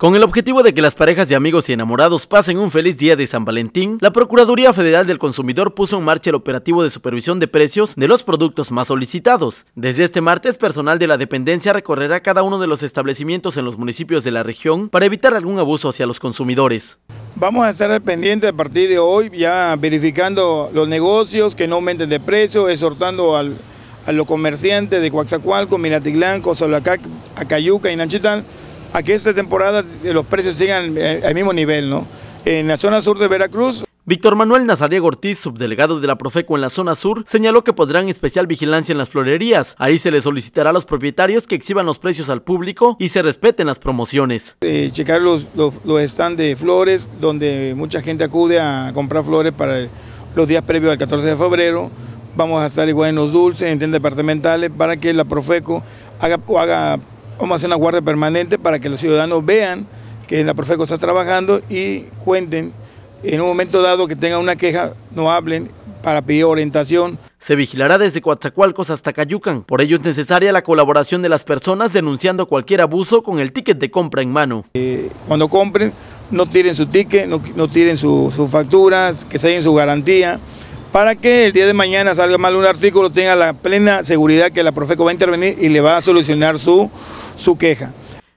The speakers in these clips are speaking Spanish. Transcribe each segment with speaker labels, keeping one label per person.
Speaker 1: Con el objetivo de que las parejas de amigos y enamorados pasen un feliz día de San Valentín, la Procuraduría Federal del Consumidor puso en marcha el operativo de supervisión de precios de los productos más solicitados. Desde este martes, personal de la dependencia recorrerá cada uno de los establecimientos en los municipios de la región para evitar
Speaker 2: algún abuso hacia los
Speaker 1: consumidores.
Speaker 2: Vamos a estar pendientes a partir de hoy, ya verificando los negocios, que no aumenten de precio, exhortando a los comerciantes de Coaxacualco, Miratiglán, Solacac, Acayuca y Nanchitán, a que esta temporada eh, los precios sigan eh, al mismo nivel, ¿no? En la zona sur de Veracruz. Víctor Manuel Nazariego
Speaker 1: Ortiz, subdelegado de la Profeco en la zona sur, señaló que podrán especial vigilancia en las florerías. Ahí se les solicitará a los propietarios que exhiban los precios al público y se respeten las promociones.
Speaker 2: Eh, checar los, los, de flores, donde mucha gente acude a comprar flores para los días previos al 14 de febrero. Vamos a estar igual en los dulces, en tiendas departamentales, para que la Profeco haga, haga Vamos a hacer una guardia permanente para que los ciudadanos vean que la Profeco está trabajando y cuenten en un momento dado que tengan una queja,
Speaker 1: no hablen para pedir orientación. Se vigilará desde Coatzacoalcos hasta Cayucan. Por ello es necesaria la colaboración de las personas denunciando cualquier abuso con el ticket de compra en mano. Eh,
Speaker 2: cuando compren, no tiren su ticket, no, tiren sus su facturas, que sellen su garantía, para que el día de mañana salga mal un artículo, tenga la plena seguridad que la Profeco va a intervenir y le va a solucionar su su queja.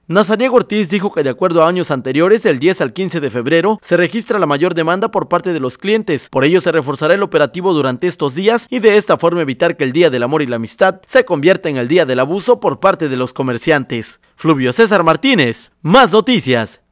Speaker 1: Nazariego Ortiz dijo que de acuerdo a años anteriores, del 10 al 15 de febrero, se registra la mayor demanda por parte de los clientes. Por ello se reforzará el operativo durante estos días y de esta forma evitar que el Día del Amor y la Amistad se convierta en el Día del Abuso por parte de los comerciantes. Fluvio César Martínez, más noticias.